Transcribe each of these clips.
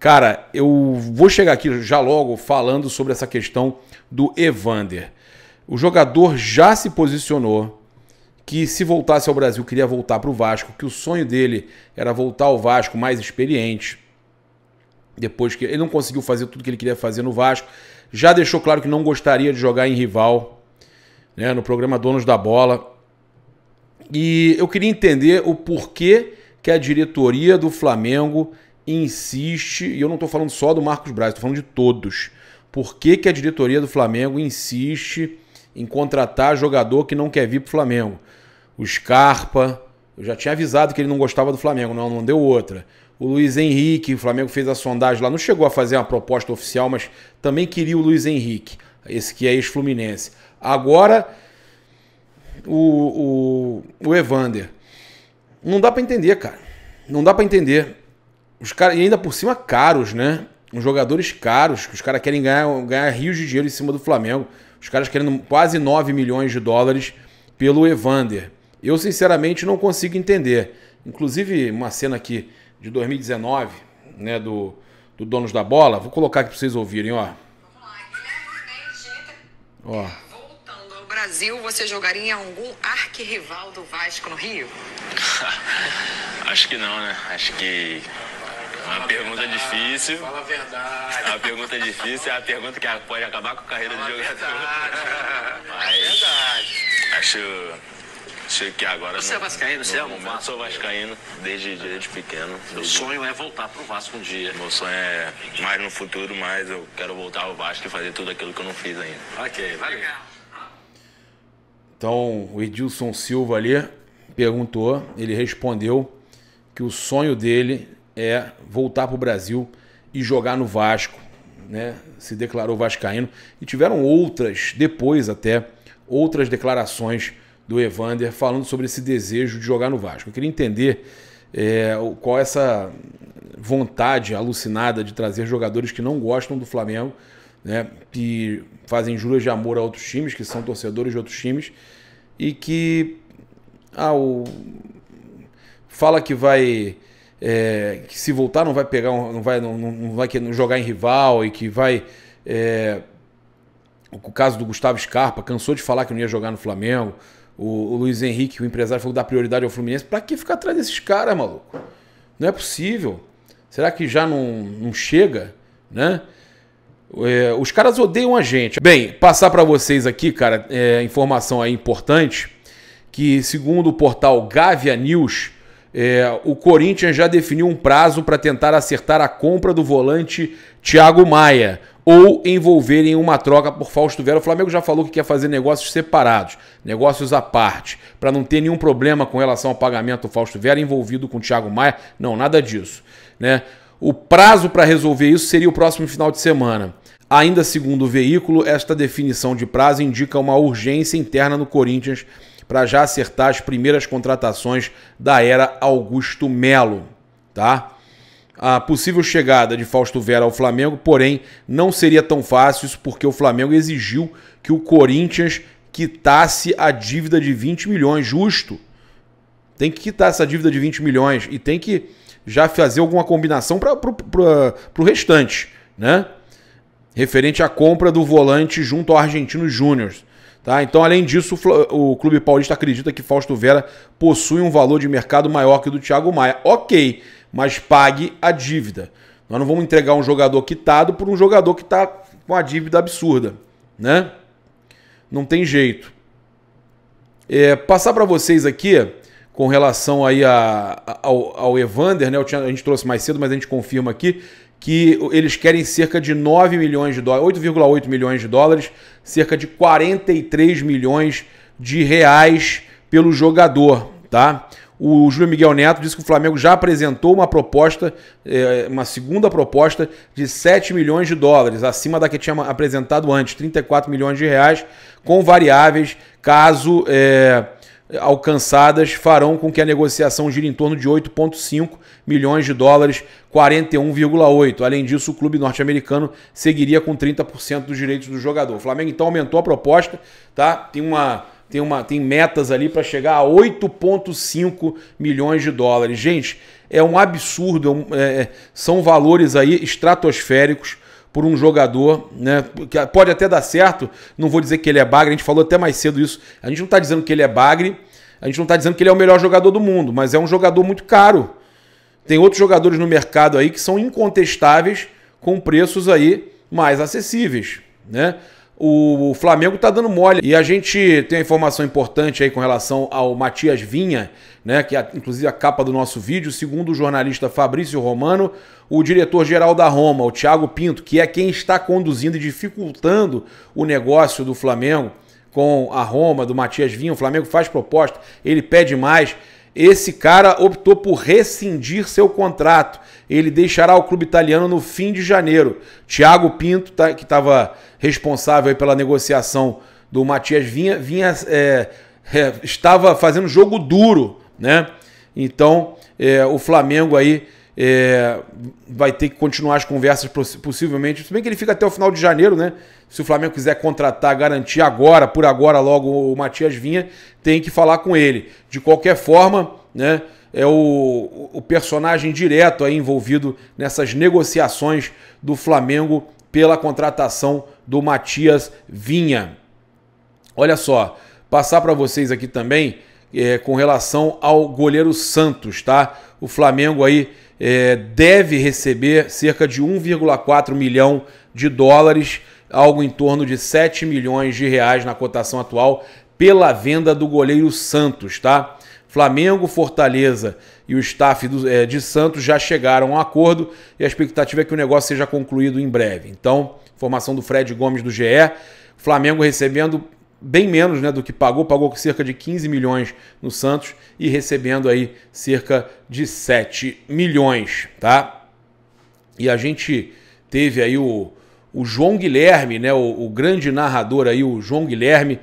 Cara, eu vou chegar aqui já logo falando sobre essa questão do Evander. O jogador já se posicionou que se voltasse ao Brasil queria voltar para o Vasco, que o sonho dele era voltar ao Vasco mais experiente. Depois que ele não conseguiu fazer tudo que ele queria fazer no Vasco, já deixou claro que não gostaria de jogar em rival, né, no programa Donos da Bola. E eu queria entender o porquê que a diretoria do Flamengo insiste, e eu não estou falando só do Marcos Braz, estou falando de todos. Por que, que a diretoria do Flamengo insiste em contratar jogador que não quer vir para o Flamengo? O Scarpa, eu já tinha avisado que ele não gostava do Flamengo, não, não deu outra. O Luiz Henrique, o Flamengo fez a sondagem lá, não chegou a fazer uma proposta oficial, mas também queria o Luiz Henrique, esse que é ex-fluminense. Agora, o, o, o Evander. Não dá para entender, cara. Não dá para entender. Os cara, e ainda por cima caros, né? os jogadores caros, que os caras querem ganhar, ganhar rios de dinheiro em cima do Flamengo. Os caras querendo quase 9 milhões de dólares pelo Evander. Eu, sinceramente, não consigo entender. Inclusive, uma cena aqui de 2019, né, do, do Donos da Bola. Vou colocar aqui para vocês ouvirem, ó. Ó. Voltando ao Brasil, você jogaria em algum arquirrival do Vasco no Rio? Acho que não, né? Acho que uma pergunta é difícil. Fala a verdade. A pergunta é difícil é a pergunta que pode acabar com a carreira Fala do jogador. Verdade. Mas é verdade. Acho, acho que agora. Você é vascaíno, você é um Vasco? Sou vascaíno desde, desde pequeno. Meu sonho é voltar pro Vasco um dia. Meu sonho é mais no futuro, mas eu quero voltar ao Vasco e fazer tudo aquilo que eu não fiz ainda. Ok, valeu. Então, o Edilson Silva ali perguntou, ele respondeu que o sonho dele é voltar para o Brasil e jogar no Vasco. Né? Se declarou vascaíno. E tiveram outras, depois até, outras declarações do Evander falando sobre esse desejo de jogar no Vasco. Eu queria entender é, qual essa vontade alucinada de trazer jogadores que não gostam do Flamengo, né, que fazem juras de amor a outros times, que são torcedores de outros times, e que ah, o... fala que vai é, que se voltar não vai pegar, um, não vai, não, não vai jogar em rival e que vai. É, o caso do Gustavo Scarpa, cansou de falar que não ia jogar no Flamengo. O, o Luiz Henrique, o empresário, falou dar prioridade ao Fluminense. Para que ficar atrás desses caras, maluco? Não é possível. Será que já não, não chega, né? É, os caras odeiam a gente. Bem, passar para vocês aqui, cara, é, informação aí importante que segundo o portal Gavia News, é, o Corinthians já definiu um prazo para tentar acertar a compra do volante Thiago Maia ou envolver em uma troca por Fausto Vera. O Flamengo já falou que quer fazer negócios separados, negócios à parte, para não ter nenhum problema com relação ao pagamento do Fausto Vera envolvido com o Thiago Maia. Não, nada disso. Né? O prazo para resolver isso seria o próximo final de semana. Ainda segundo o veículo, esta definição de prazo indica uma urgência interna no Corinthians para já acertar as primeiras contratações da era Augusto Melo, tá? a possível chegada de Fausto Vera ao Flamengo, porém não seria tão fácil isso porque o Flamengo exigiu que o Corinthians quitasse a dívida de 20 milhões, justo. Tem que quitar essa dívida de 20 milhões e tem que já fazer alguma combinação para o restante, né? Referente à compra do volante junto ao Argentino Júnior. Tá? Então, além disso, o Clube Paulista acredita que Fausto Vera possui um valor de mercado maior que o do Thiago Maia. Ok, mas pague a dívida. Nós não vamos entregar um jogador quitado por um jogador que está com a dívida absurda. Né? Não tem jeito. É, passar para vocês aqui com relação aí a, ao, ao Evander, né? a gente trouxe mais cedo, mas a gente confirma aqui que eles querem cerca de 9 milhões de dólares, 8,8 milhões de dólares, cerca de 43 milhões de reais pelo jogador, tá? O Júlio Miguel Neto disse que o Flamengo já apresentou uma proposta, é, uma segunda proposta de 7 milhões de dólares, acima da que tinha apresentado antes, 34 milhões de reais, com variáveis, caso é, alcançadas farão com que a negociação gire em torno de 8,5 milhões de dólares, 41,8. Além disso, o clube norte-americano seguiria com 30% dos direitos do jogador. O Flamengo então aumentou a proposta, tá? Tem uma tem uma tem metas ali para chegar a 8,5 milhões de dólares. Gente, é um absurdo, é, é, é são valores aí estratosféricos por um jogador, né? Que pode até dar certo, não vou dizer que ele é bagre, a gente falou até mais cedo isso. A gente não está dizendo que ele é bagre, a gente não está dizendo que ele é o melhor jogador do mundo, mas é um jogador muito caro. Tem outros jogadores no mercado aí que são incontestáveis com preços aí mais acessíveis, né? o Flamengo tá dando mole. E a gente tem uma informação importante aí com relação ao Matias Vinha, né, que é inclusive a capa do nosso vídeo, segundo o jornalista Fabrício Romano, o diretor-geral da Roma, o Thiago Pinto, que é quem está conduzindo e dificultando o negócio do Flamengo com a Roma, do Matias Vinha, o Flamengo faz proposta, ele pede mais. Esse cara optou por rescindir seu contrato. Ele deixará o clube italiano no fim de janeiro. Thiago Pinto, tá, que estava responsável pela negociação do Matias Vinha, vinha é, é, estava fazendo jogo duro, né? Então, é, o Flamengo aí é, vai ter que continuar as conversas possivelmente. Se bem que ele fica até o final de janeiro, né? Se o Flamengo quiser contratar, garantir agora, por agora, logo o Matias Vinha, tem que falar com ele. De qualquer forma, né? É o, o personagem direto aí envolvido nessas negociações do Flamengo pela contratação do Matias Vinha. Olha só, passar para vocês aqui também é, com relação ao goleiro Santos, tá? O Flamengo aí é, deve receber cerca de 1,4 milhão de dólares, algo em torno de 7 milhões de reais na cotação atual, pela venda do goleiro Santos, tá? Flamengo, Fortaleza e o staff do, é, de Santos já chegaram a um acordo e a expectativa é que o negócio seja concluído em breve. Então, informação do Fred Gomes do GE, Flamengo recebendo bem menos né, do que pagou, pagou cerca de 15 milhões no Santos e recebendo aí cerca de 7 milhões, tá? E a gente teve aí o, o João Guilherme, né, o, o grande narrador aí, o João Guilherme,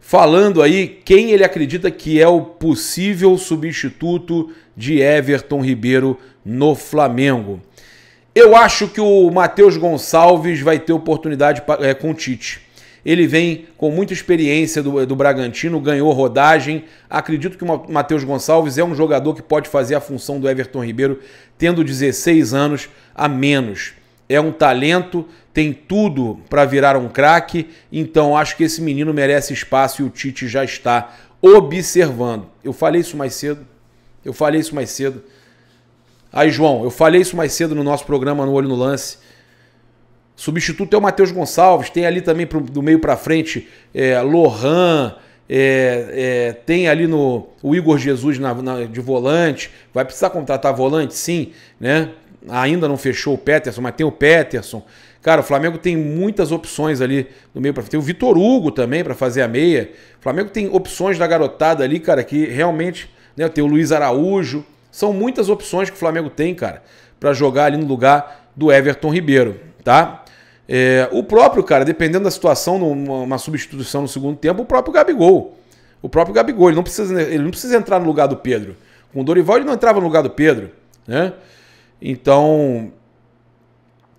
falando aí quem ele acredita que é o possível substituto de Everton Ribeiro no Flamengo. Eu acho que o Matheus Gonçalves vai ter oportunidade pra, é, com o Tite ele vem com muita experiência do, do Bragantino, ganhou rodagem. Acredito que o Matheus Gonçalves é um jogador que pode fazer a função do Everton Ribeiro, tendo 16 anos a menos. É um talento, tem tudo para virar um craque, então acho que esse menino merece espaço e o Tite já está observando. Eu falei isso mais cedo. Eu falei isso mais cedo. Aí, João, eu falei isso mais cedo no nosso programa no Olho no Lance Substituto é o Matheus Gonçalves, tem ali também pro, do meio para frente é, Lohan, é, é, tem ali no o Igor Jesus na, na, de volante. Vai precisar contratar volante, sim, né? Ainda não fechou o Peterson, mas tem o Peterson. Cara, o Flamengo tem muitas opções ali no meio para Tem o Vitor Hugo também para fazer a meia. O Flamengo tem opções da garotada ali, cara, que realmente, né? Tem o Luiz Araújo. São muitas opções que o Flamengo tem, cara, para jogar ali no lugar do Everton Ribeiro, tá? É, o próprio, cara, dependendo da situação, numa substituição no segundo tempo, o próprio Gabigol. O próprio Gabigol, ele não precisa, né, ele não precisa entrar no lugar do Pedro. Com o Dorival ele não entrava no lugar do Pedro, né? Então,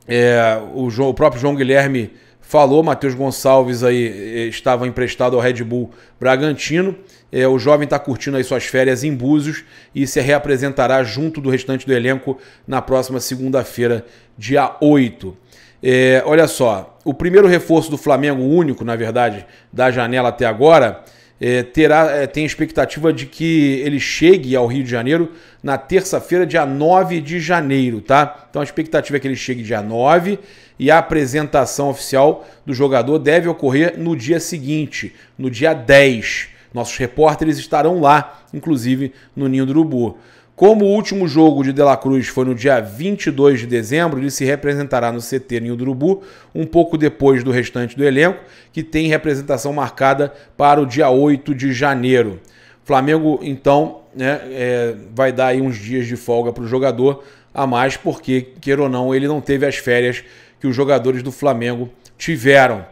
é, o, João, o próprio João Guilherme falou, Matheus Gonçalves aí eh, estava emprestado ao Red Bull Bragantino. É, o jovem está curtindo aí suas férias em Búzios e se reapresentará junto do restante do elenco na próxima segunda-feira, dia 8. É, eh, olha só, o primeiro reforço do Flamengo, único, na verdade, da janela até agora, é, terá, é, tem expectativa de que ele chegue ao Rio de Janeiro na terça-feira, dia 9 de janeiro, tá? Então a expectativa é que ele chegue dia 9 e a apresentação oficial do jogador deve ocorrer no dia seguinte, no dia 10. Nossos repórteres estarão lá, inclusive no Ninho do Urubu. Como o último jogo de De La Cruz foi no dia 22 de dezembro, ele se representará no CT em Urubu, um pouco depois do restante do elenco, que tem representação marcada para o dia 8 de janeiro. Flamengo, então, né, é, vai dar uns dias de folga para o jogador a mais, porque, quer ou não, ele não teve as férias que os jogadores do Flamengo tiveram.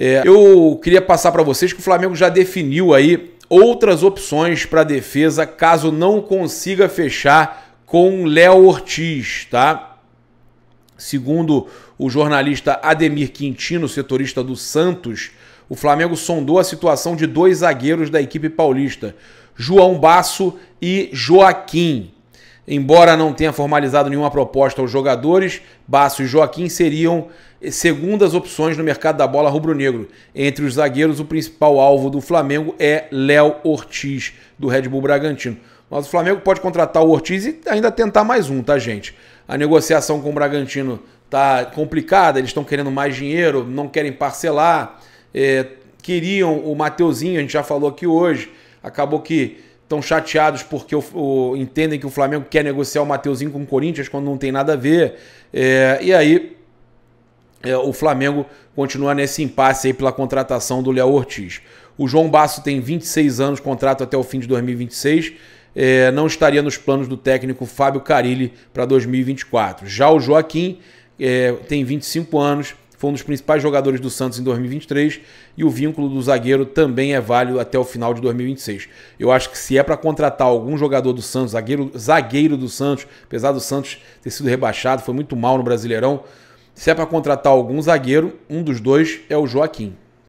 É, eu queria passar para vocês que o Flamengo já definiu aí outras opções para a defesa caso não consiga fechar com Léo Ortiz, tá? Segundo o jornalista Ademir Quintino, setorista do Santos, o Flamengo sondou a situação de dois zagueiros da equipe paulista, João Basso e Joaquim. Embora não tenha formalizado nenhuma proposta aos jogadores, Basso e Joaquim seriam segundas opções no mercado da bola rubro-negro. Entre os zagueiros, o principal alvo do Flamengo é Léo Ortiz, do Red Bull Bragantino. Mas o Flamengo pode contratar o Ortiz e ainda tentar mais um, tá, gente? A negociação com o Bragantino tá complicada, eles estão querendo mais dinheiro, não querem parcelar, é, queriam o Mateuzinho, a gente já falou aqui hoje, acabou que estão chateados porque o, o, entendem que o Flamengo quer negociar o Mateuzinho com o Corinthians quando não tem nada a ver. É, e aí é, o Flamengo continua nesse impasse aí pela contratação do Léo Ortiz. O João Basso tem 26 anos, contrato até o fim de 2026. É, não estaria nos planos do técnico Fábio Carilli para 2024. Já o Joaquim é, tem 25 anos, foi um dos principais jogadores do Santos em 2023 e o vínculo do zagueiro também é válido até o final de 2026. Eu acho que se é para contratar algum jogador do Santos, zagueiro, zagueiro do Santos, apesar do Santos ter sido rebaixado, foi muito mal no Brasileirão, se é para contratar algum zagueiro, um dos dois é o Joaquim.